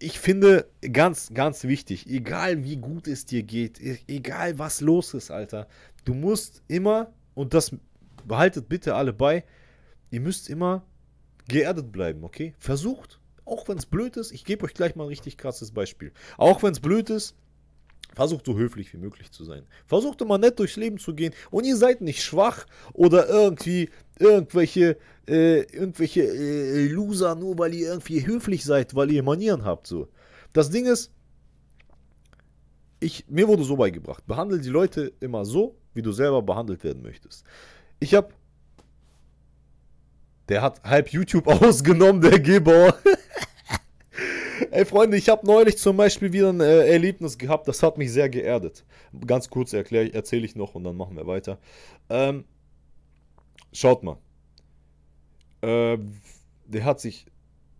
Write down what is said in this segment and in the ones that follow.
ich finde ganz, ganz wichtig, egal wie gut es dir geht, e-, egal was los ist, Alter, du musst immer, und das behaltet bitte alle bei, ihr müsst immer geerdet bleiben, okay? Versucht, auch wenn es blöd ist, ich gebe euch gleich mal ein richtig krasses Beispiel. Auch wenn es blöd ist, Versucht so höflich wie möglich zu sein. Versucht immer nett durchs Leben zu gehen und ihr seid nicht schwach oder irgendwie irgendwelche äh, irgendwelche äh, Loser nur weil ihr irgendwie höflich seid, weil ihr Manieren habt so. Das Ding ist, ich mir wurde so beigebracht, behandle die Leute immer so, wie du selber behandelt werden möchtest. Ich habe der hat halb YouTube ausgenommen, der Gebauer. Ey, Freunde, ich habe neulich zum Beispiel wieder ein äh, Erlebnis gehabt, das hat mich sehr geerdet. Ganz kurz erzähle ich noch und dann machen wir weiter. Ähm, schaut mal. Äh, der hat sich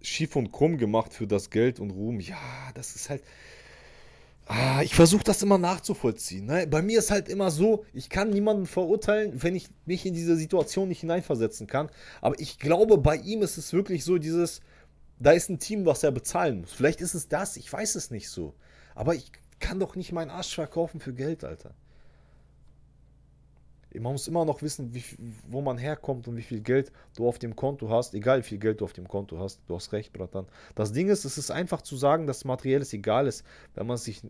schief und krumm gemacht für das Geld und Ruhm. Ja, das ist halt. Ah, ich versuche das immer nachzuvollziehen. Ne? Bei mir ist halt immer so, ich kann niemanden verurteilen, wenn ich mich in diese Situation nicht hineinversetzen kann. Aber ich glaube, bei ihm ist es wirklich so dieses, da ist ein Team, was er bezahlen muss. Vielleicht ist es das, ich weiß es nicht so. Aber ich kann doch nicht meinen Arsch verkaufen für Geld, Alter. Man muss immer noch wissen, wie, wo man herkommt und wie viel Geld du auf dem Konto hast. Egal, wie viel Geld du auf dem Konto hast. Du hast recht, Bratan. Das Ding ist, es ist einfach zu sagen, dass materielles egal ist, wenn man es sich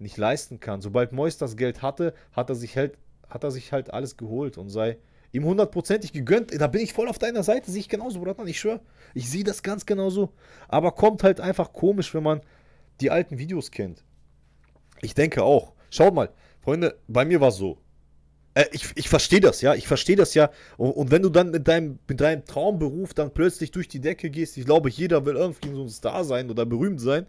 nicht leisten kann. Sobald Mois das Geld hatte, hat er sich halt, hat er sich halt alles geholt und sei Ihm hundertprozentig gegönnt. Da bin ich voll auf deiner Seite. Sehe ich genauso, Bruder. Ich schwöre. Ich sehe das ganz genauso. Aber kommt halt einfach komisch, wenn man die alten Videos kennt. Ich denke auch. Schaut mal, Freunde, bei mir war es so. Äh, ich ich verstehe das, ja. Ich verstehe das ja. Und, und, wenn du dann mit deinem, mit deinem Traumberuf dann plötzlich durch die Decke gehst, ich glaube, jeder will irgendwie so ein Star sein oder berühmt sein,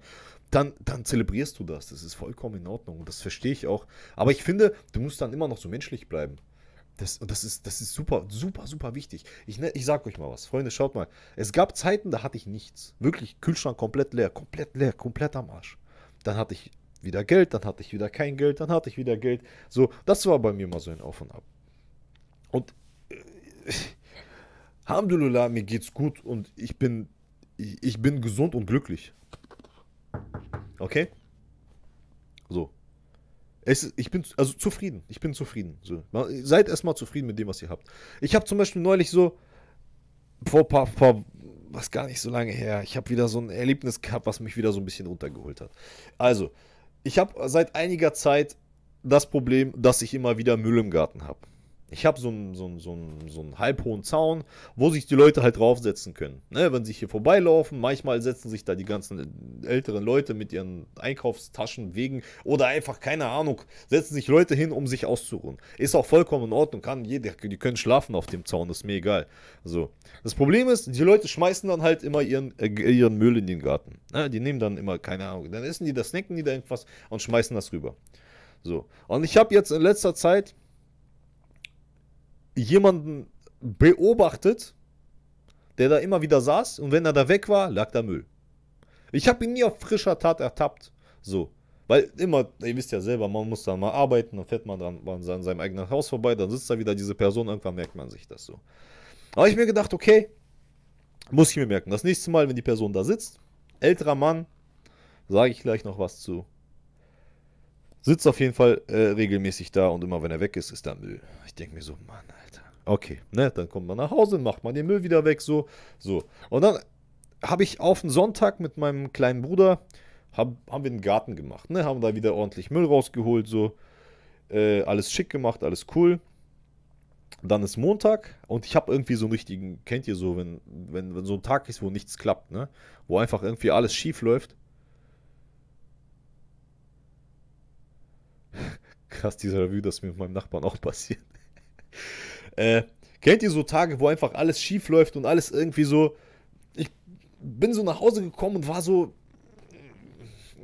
dann, dann zelebrierst du das. Das ist vollkommen in Ordnung. Und das verstehe ich auch. Aber ich finde, du musst dann immer noch so menschlich bleiben. Das, und das ist, das ist super, super, super wichtig. Ich, ne, ich sag euch mal was. Freunde, schaut mal. Es gab Zeiten, da hatte ich nichts. Wirklich, Kühlschrank komplett leer, komplett leer, komplett am Arsch. Dann hatte ich wieder Geld, dann hatte ich wieder kein Geld, dann hatte ich wieder Geld. So, das war bei mir mal so ein Auf und Ab. Und äh, Alhamdulillah, mir geht's gut und ich bin, ich, ich bin gesund und glücklich. Okay? So, es, ich bin also zufrieden. Ich bin zufrieden. So. Seid erstmal zufrieden mit dem, was ihr habt. Ich habe zum Beispiel neulich so vor paar, paar was gar nicht so lange her. Ich habe wieder so ein Erlebnis gehabt, was mich wieder so ein bisschen runtergeholt hat. Also, ich habe seit einiger Zeit das Problem, dass ich immer wieder Müll im Garten habe. Ich habe so einen so so ein, so ein halbhohen Zaun, wo sich die Leute halt draufsetzen können. Ne, wenn sie hier vorbeilaufen, manchmal setzen sich da die ganzen äh, älteren Leute mit ihren Einkaufstaschen wegen oder einfach, keine Ahnung, setzen sich Leute hin, um sich auszuruhen. Ist auch vollkommen in Ordnung, kann jeder, die können schlafen auf dem Zaun, ist mir egal. So. Das Problem ist, die Leute schmeißen dann halt immer ihren, äh, ihren Müll in den Garten. Ne, die nehmen dann immer, keine Ahnung, dann essen die das, snacken die da irgendwas und schmeißen das rüber. So. Und ich habe jetzt in letzter Zeit jemanden beobachtet, der da immer wieder saß und wenn er da weg war, lag da Müll. Ich habe ihn nie auf frischer Tat ertappt. So. Weil immer, ihr wisst ja selber, man muss da mal arbeiten, dann fährt man dran, an seinem eigenen Haus vorbei, dann sitzt da wieder diese Person, irgendwann merkt man sich das so. Aber ich mir gedacht, okay, muss ich mir merken. Das nächste Mal, wenn die Person da sitzt, älterer Mann, sage ich gleich noch was zu. Sitzt auf jeden Fall äh, regelmäßig da und immer wenn er weg ist, ist da Müll. Ich denke mir so, Mann, Alter. Okay, ne, dann kommt man nach Hause, macht man den Müll wieder weg, so, so. Und dann habe ich auf den Sonntag mit meinem kleinen Bruder, hab, haben wir den Garten gemacht, ne, haben da wieder ordentlich Müll rausgeholt, so. Äh, alles schick gemacht, alles cool. Dann ist Montag und ich habe irgendwie so einen richtigen, kennt ihr so, wenn, wenn, wenn so ein Tag ist, wo nichts klappt, ne? Wo einfach irgendwie alles schief läuft. krass, dieser Revue, das mir mit meinem Nachbarn auch passiert. äh, kennt ihr so Tage, wo einfach alles schief läuft und alles irgendwie so. Ich bin so nach Hause gekommen und war so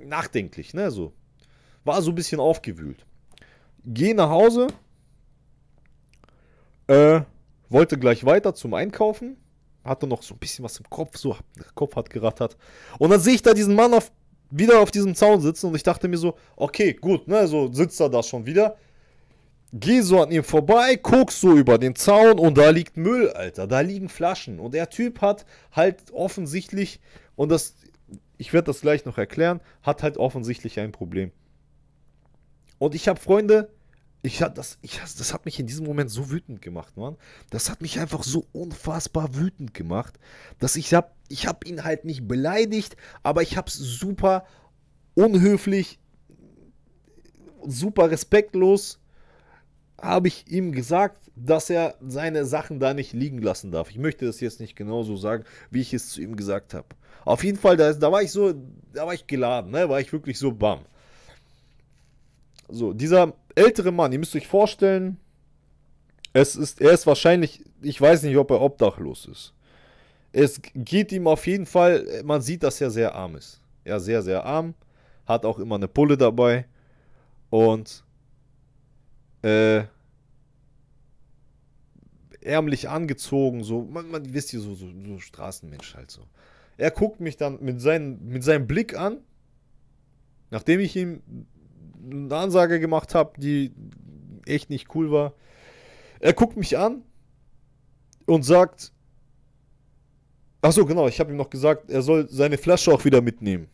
nachdenklich, ne? So. War so ein bisschen aufgewühlt. Geh nach Hause. Äh, wollte gleich weiter zum Einkaufen. Hatte noch so ein bisschen was im Kopf, so der Kopf hat gerattert. Und dann sehe ich da diesen Mann auf wieder auf diesem Zaun sitzen und ich dachte mir so, okay, gut, ne, so sitzt er da schon wieder. Geh so an ihm vorbei, guck so über den Zaun und da liegt Müll, Alter. Da liegen Flaschen. Und der Typ hat halt offensichtlich, und das, ich werde das gleich noch erklären, hat halt offensichtlich ein Problem. Und ich habe Freunde, ich, das, ich, das hat mich in diesem Moment so wütend gemacht, Mann. Das hat mich einfach so unfassbar wütend gemacht, dass ich hab, ich hab ihn halt nicht beleidigt, aber ich hab's super unhöflich, super respektlos habe ich ihm gesagt, dass er seine Sachen da nicht liegen lassen darf. Ich möchte das jetzt nicht genauso sagen, wie ich es zu ihm gesagt habe. Auf jeden Fall, da, da war ich so, da war ich geladen, ne? war ich wirklich so bam. So, dieser ältere Mann, ihr müsst euch vorstellen, es ist, er ist wahrscheinlich, ich weiß nicht, ob er obdachlos ist. Es geht ihm auf jeden Fall, man sieht, dass er sehr arm ist. Er ist sehr, sehr arm, hat auch immer eine Pulle dabei und äh, ärmlich angezogen, so, man, man wisst ihr, so, so, so Straßenmensch halt so. Er guckt mich dann mit, seinen, mit seinem Blick an, nachdem ich ihm eine Ansage gemacht habe, die echt nicht cool war. Er guckt mich an und sagt, achso genau, ich habe ihm noch gesagt, er soll seine Flasche auch wieder mitnehmen,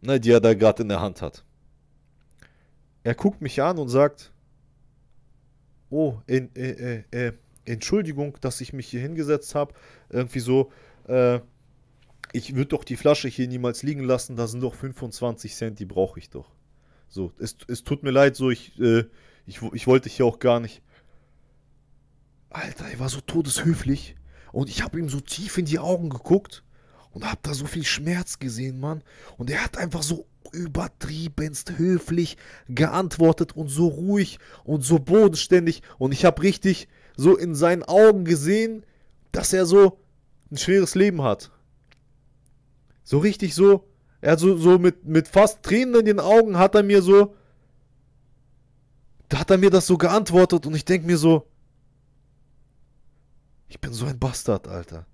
ne, die er da gerade in der Hand hat. Er guckt mich an und sagt, oh, in, äh, äh, äh, Entschuldigung, dass ich mich hier hingesetzt habe, irgendwie so, äh, ich würde doch die Flasche hier niemals liegen lassen, da sind doch 25 Cent, die brauche ich doch. So, es, es tut mir leid, so ich, äh, ich, ich wollte dich hier auch gar nicht. Alter, er war so todeshöflich. Und ich habe ihm so tief in die Augen geguckt und habe da so viel Schmerz gesehen, Mann. Und er hat einfach so übertriebenst höflich geantwortet und so ruhig und so bodenständig. Und ich habe richtig so in seinen Augen gesehen, dass er so ein schweres Leben hat. So richtig so, er hat so, so mit, mit fast Tränen in den Augen hat er mir so, da hat er mir das so geantwortet und ich denke mir so, ich bin so ein Bastard, Alter.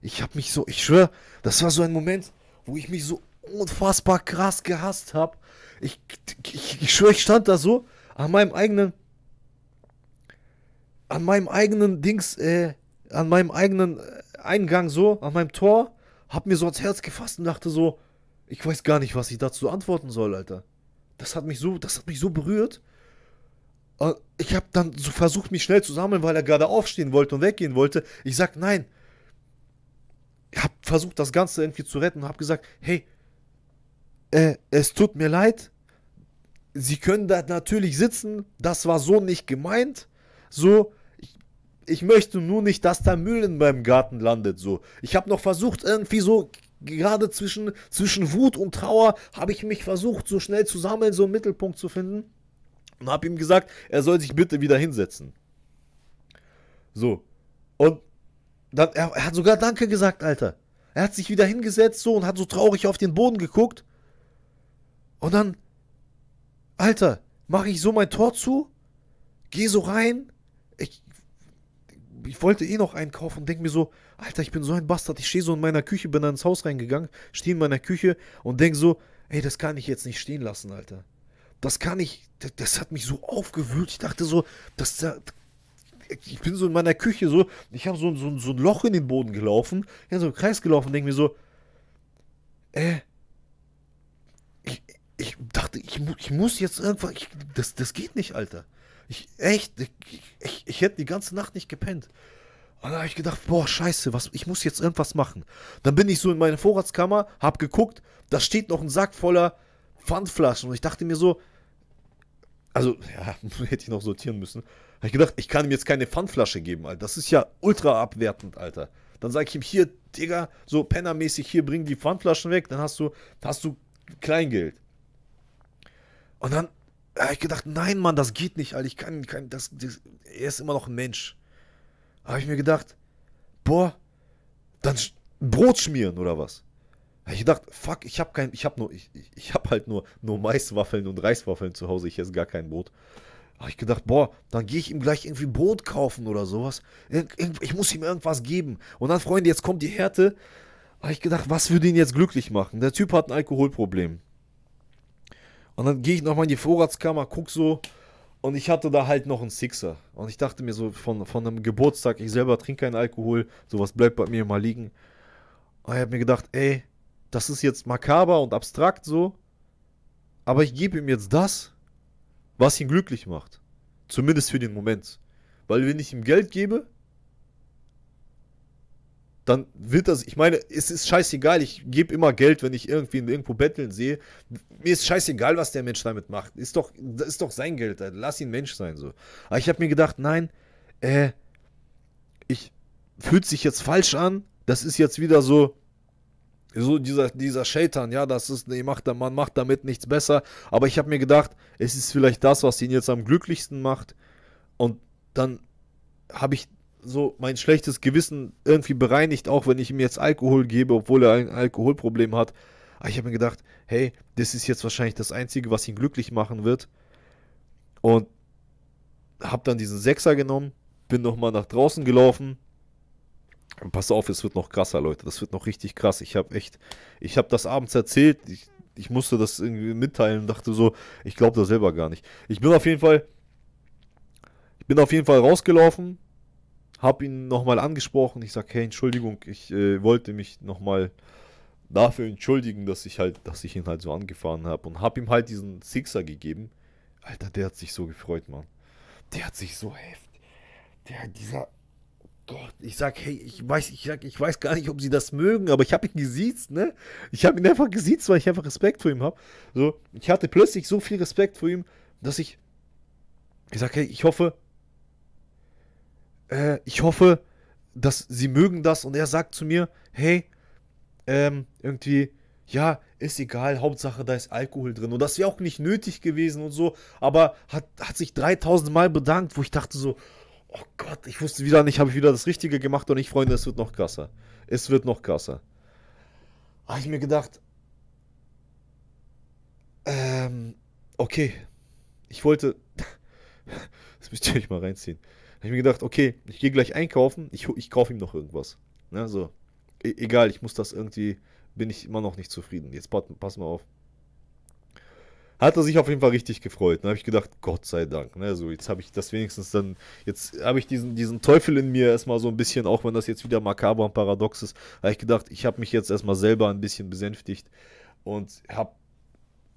Ich hab mich so, ich schwör, das war so ein Moment, wo ich mich so unfassbar krass gehasst hab. Ich, ich, ich schwöre, ich stand da so an meinem eigenen, an meinem eigenen Dings, äh, an meinem eigenen äh, Eingang so, an meinem Tor, hab mir so ans Herz gefasst und dachte so, ich weiß gar nicht, was ich dazu antworten soll, Alter. Das hat mich so, das hat mich so berührt. ich habe dann so versucht, mich schnell zu sammeln, weil er gerade aufstehen wollte und weggehen wollte. Ich sag nein. Ich habe versucht, das Ganze irgendwie zu retten und habe gesagt, hey, äh, es tut mir leid. Sie können da natürlich sitzen. Das war so nicht gemeint. So, ich möchte nur nicht, dass da Müll in meinem Garten landet. So, ich habe noch versucht, irgendwie so gerade zwischen, zwischen Wut und Trauer habe ich mich versucht, so schnell zu sammeln, so einen Mittelpunkt zu finden. Und habe ihm gesagt, er soll sich bitte wieder hinsetzen. So. Und dann, er, er, hat sogar Danke gesagt, Alter. Er hat sich wieder hingesetzt so und hat so traurig auf den Boden geguckt. Und dann, Alter, mache ich so mein Tor zu, gehe so rein ich wollte eh noch einkaufen und denke mir so, Alter, ich bin so ein Bastard. Ich stehe so in meiner Küche, bin dann ins Haus reingegangen, stehe in meiner Küche und denke so, ey, das kann ich jetzt nicht stehen lassen, Alter. Das kann ich, das, das hat mich so aufgewühlt. Ich dachte so, das, ich bin so in meiner Küche so, ich habe so, so, so ein Loch in den Boden gelaufen, ja, so einen Kreis gelaufen, denke mir so, äh, ich, ich dachte, ich, ich muss jetzt irgendwann, ich, das, das geht nicht, Alter. Ich, echt, ich, ich, ich hätte die ganze Nacht nicht gepennt. Und da habe ich gedacht, boah, scheiße, was, ich muss jetzt irgendwas machen. Dann bin ich so in meine Vorratskammer, hab geguckt, da steht noch ein Sack voller Pfandflaschen. Und ich dachte mir so, also, ja, hätte ich noch sortieren müssen. Habe ich gedacht, ich kann ihm jetzt keine Pfandflasche geben, Alter. Das ist ja ultra abwertend, Alter. Dann sage ich ihm, hier, Digga, so pennermäßig, hier, bring die Pfandflaschen weg, dann hast du, hast du Kleingeld. Und dann habe ich gedacht, nein, Mann, das geht nicht, Alter. Ich kann, kann das, das, er ist immer noch ein Mensch. Habe ich mir gedacht, boah, dann Brot schmieren oder was? Hab ich gedacht, fuck, ich habe kein, ich habe nur, ich, ich habe halt nur, nur Maiswaffeln und Reiswaffeln zu Hause. Ich esse gar kein Brot. Habe ich gedacht, boah, dann gehe ich ihm gleich irgendwie Brot kaufen oder sowas. Ich muss ihm irgendwas geben. Und dann, Freunde, jetzt kommt die Härte. Habe ich gedacht, was würde ihn jetzt glücklich machen? Der Typ hat ein Alkoholproblem. Und dann gehe ich nochmal in die Vorratskammer, guck so. Und ich hatte da halt noch einen Sixer. Und ich dachte mir so, von, von einem Geburtstag, ich selber trinke keinen Alkohol, sowas bleibt bei mir mal liegen. Und ich habe mir gedacht, ey, das ist jetzt makaber und abstrakt so. Aber ich gebe ihm jetzt das, was ihn glücklich macht. Zumindest für den Moment. Weil wenn ich ihm Geld gebe, dann wird das, ich meine, es ist scheißegal, ich gebe immer Geld, wenn ich irgendwie irgendwo betteln sehe. Mir ist scheißegal, was der Mensch damit macht. Ist doch, das ist doch sein Geld, also lass ihn Mensch sein so. Aber ich habe mir gedacht, nein, äh, ich fühlt sich jetzt falsch an. Das ist jetzt wieder so, so dieser, dieser Shaitan, ja, das ist, nee, macht, man macht damit nichts besser. Aber ich habe mir gedacht, es ist vielleicht das, was ihn jetzt am glücklichsten macht. Und dann habe ich so mein schlechtes Gewissen irgendwie bereinigt, auch wenn ich ihm jetzt Alkohol gebe, obwohl er ein Alkoholproblem hat. Aber ich habe mir gedacht, hey, das ist jetzt wahrscheinlich das Einzige, was ihn glücklich machen wird. Und habe dann diesen Sechser genommen, bin nochmal nach draußen gelaufen. Und pass auf, es wird noch krasser, Leute. Das wird noch richtig krass. Ich habe echt, ich habe das abends erzählt. Ich, ich musste das irgendwie mitteilen und dachte so, ich glaube da selber gar nicht. Ich bin auf jeden Fall, ich bin auf jeden Fall rausgelaufen, habe ihn nochmal angesprochen. Ich sage, hey, Entschuldigung, ich äh, wollte mich nochmal dafür entschuldigen, dass ich halt, dass ich ihn halt so angefahren habe und habe ihm halt diesen Sixer gegeben. Alter, der hat sich so gefreut, Mann. Der hat sich so heftig. Der, dieser, Gott, ich sag, hey, ich weiß, ich sag, ich weiß gar nicht, ob sie das mögen, aber ich habe ihn gesiezt, ne? Ich habe ihn einfach gesiezt, weil ich einfach Respekt vor ihm habe. So, ich hatte plötzlich so viel Respekt vor ihm, dass ich, ich sag, hey, ich hoffe, äh, ich hoffe, dass sie mögen das. Und er sagt zu mir, hey, ähm, irgendwie, ja, ist egal, Hauptsache da ist Alkohol drin. Und das wäre auch nicht nötig gewesen und so, aber hat, hat sich 3000 Mal bedankt, wo ich dachte so, oh Gott, ich wusste wieder nicht, habe ich wieder das Richtige gemacht und ich, Freunde, es wird noch krasser. Es wird noch krasser. Habe ich mir gedacht, ähm, okay, ich wollte, das müsst ihr euch mal reinziehen habe ich mir gedacht, okay, ich gehe gleich einkaufen, ich, ich kaufe ihm noch irgendwas. Ne, so. E egal, ich muss das irgendwie, bin ich immer noch nicht zufrieden. Jetzt pass, mal auf. Hat er sich auf jeden Fall richtig gefreut. Dann ne, habe ich gedacht, Gott sei Dank. Ne, so, jetzt habe ich das wenigstens dann, jetzt habe ich diesen, diesen Teufel in mir erstmal so ein bisschen, auch wenn das jetzt wieder makaber und paradox ist, habe ich gedacht, ich habe mich jetzt erstmal selber ein bisschen besänftigt und habe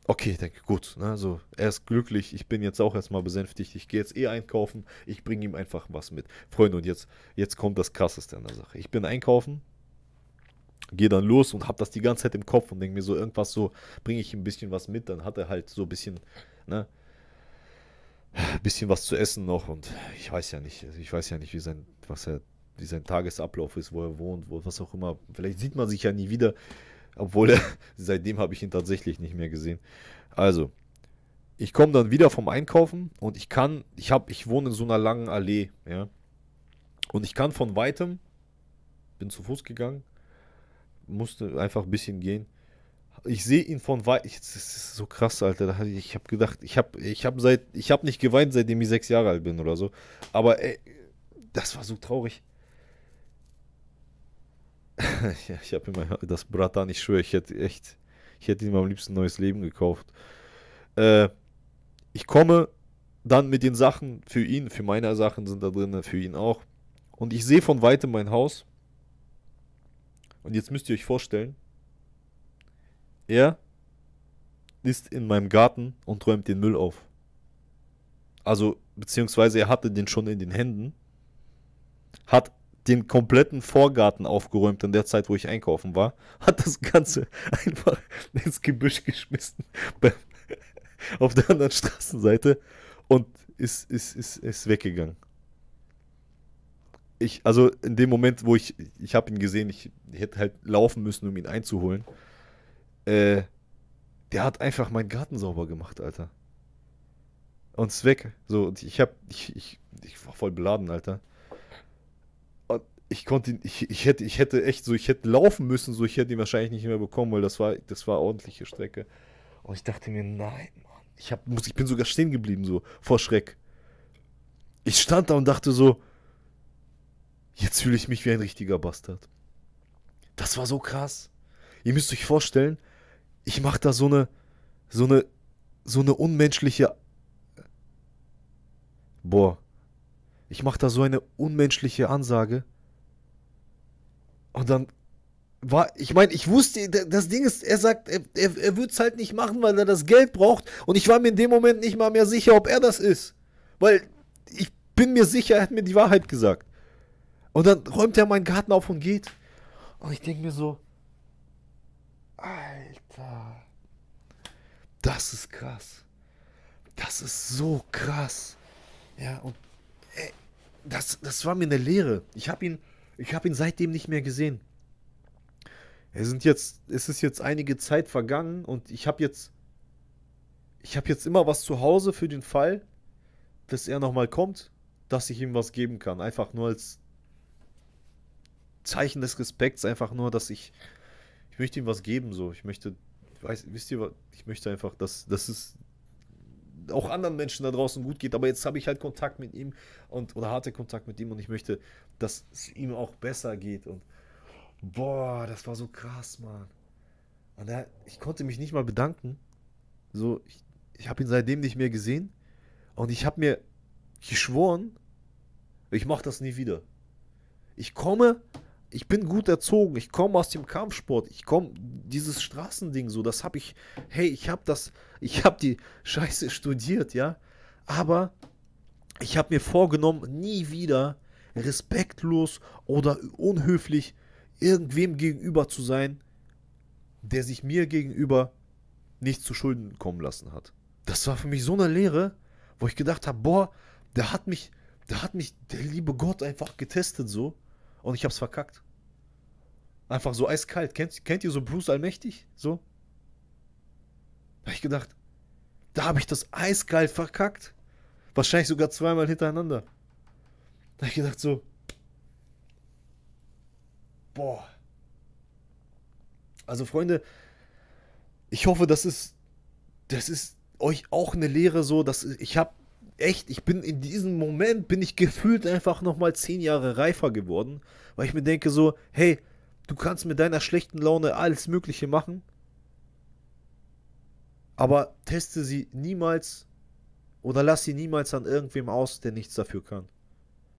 okay, denke, gut, ne, so, er ist glücklich, ich bin jetzt auch erstmal besänftigt, ich gehe jetzt eh einkaufen, ich bringe ihm einfach was mit. Freunde, und jetzt, jetzt kommt das Krasseste an der Sache. Ich bin einkaufen, gehe dann los und habe das die ganze Zeit im Kopf und denke mir so, irgendwas so, bringe ich ihm ein bisschen was mit, dann hat er halt so ein bisschen, ne, bisschen was zu essen noch und ich weiß ja nicht, also ich weiß ja nicht, wie sein, was er, wie sein Tagesablauf ist, wo er wohnt, wo, was auch immer. Vielleicht sieht man sich ja nie wieder. Obwohl, seitdem habe ich ihn tatsächlich nicht mehr gesehen. Also, ich komme dann wieder vom Einkaufen und ich kann, ich habe, ich wohne in so einer langen Allee, ja. Und ich kann von weitem, bin zu Fuß gegangen, musste einfach ein bisschen gehen. Ich sehe ihn von weit. Das ist so krass, Alter. Ich habe gedacht, ich habe ich hab seit, ich habe nicht geweint, seitdem ich sechs Jahre alt bin oder so. Aber ey, das war so traurig. ja, ich habe immer das Bratan, ich schwöre, ich hätte echt, ich hätte ihm am liebsten ein neues Leben gekauft. Äh, ich komme dann mit den Sachen für ihn, für meine Sachen sind da drin, für ihn auch. Und ich sehe von weitem mein Haus. Und jetzt müsst ihr euch vorstellen, er ist in meinem Garten und räumt den Müll auf. Also, beziehungsweise er hatte den schon in den Händen, hat den kompletten Vorgarten aufgeräumt in der Zeit, wo ich einkaufen war. Hat das Ganze einfach ins Gebüsch geschmissen. auf der anderen Straßenseite. Und ist, ist, ist, ist weggegangen. Ich, also in dem Moment, wo ich, ich habe ihn gesehen, ich hätte halt laufen müssen, um ihn einzuholen. Äh, der hat einfach meinen Garten sauber gemacht, Alter. Und ist weg. So, und ich hab, ich, ich, ich war voll beladen, Alter ich konnte, ich, ich, hätte, ich hätte echt so, ich hätte laufen müssen, so ich hätte ihn wahrscheinlich nicht mehr bekommen, weil das war, das war ordentliche Strecke. Und ich dachte mir, nein, Mann, ich hab, muss, ich bin sogar stehen geblieben, so vor Schreck. Ich stand da und dachte so, jetzt fühle ich mich wie ein richtiger Bastard. Das war so krass. Ihr müsst euch vorstellen, ich mache da so eine, so eine, so eine unmenschliche, boah, ich mache da so eine unmenschliche Ansage und dann war, ich meine, ich wusste, das Ding ist, er sagt, er, er, er würde es halt nicht machen, weil er das Geld braucht. Und ich war mir in dem Moment nicht mal mehr sicher, ob er das ist. Weil ich bin mir sicher, er hat mir die Wahrheit gesagt. Und dann räumt er meinen Garten auf und geht. Und ich denke mir so, Alter, das ist krass. Das ist so krass. Ja, und ey, das, das war mir eine Lehre. Ich habe ihn ich habe ihn seitdem nicht mehr gesehen. Es sind jetzt, es ist jetzt einige Zeit vergangen und ich habe jetzt, ich habe jetzt immer was zu Hause für den Fall, dass er nochmal kommt, dass ich ihm was geben kann. Einfach nur als Zeichen des Respekts, einfach nur, dass ich, ich möchte ihm was geben, so. Ich möchte, weiß, wisst ihr, was? ich möchte einfach, dass, das ist, auch anderen Menschen da draußen gut geht. Aber jetzt habe ich halt Kontakt mit ihm und oder hatte Kontakt mit ihm und ich möchte, dass es ihm auch besser geht. Und boah, das war so krass, Mann. Und er, ich konnte mich nicht mal bedanken. So, ich, ich habe ihn seitdem nicht mehr gesehen. Und ich habe mir geschworen, ich mache das nie wieder. Ich komme ich bin gut erzogen, ich komme aus dem Kampfsport, ich komme dieses Straßending so, das habe ich, hey, ich habe das, ich habe die Scheiße studiert, ja, aber ich habe mir vorgenommen, nie wieder respektlos oder unhöflich irgendwem gegenüber zu sein, der sich mir gegenüber nicht zu Schulden kommen lassen hat. Das war für mich so eine Lehre, wo ich gedacht habe, boah, der hat mich, der hat mich, der liebe Gott einfach getestet so. Und ich hab's verkackt. Einfach so eiskalt. Kennt, kennt ihr so Bruce Allmächtig? So? Da hab ich gedacht, da habe ich das eiskalt verkackt. Wahrscheinlich sogar zweimal hintereinander. Da hab ich gedacht so, boah. Also Freunde, ich hoffe, das ist, das ist euch auch eine Lehre so, dass ich habe echt, ich bin in diesem Moment, bin ich gefühlt einfach nochmal zehn Jahre reifer geworden, weil ich mir denke so, hey, du kannst mit deiner schlechten Laune alles Mögliche machen, aber teste sie niemals oder lass sie niemals an irgendwem aus, der nichts dafür kann.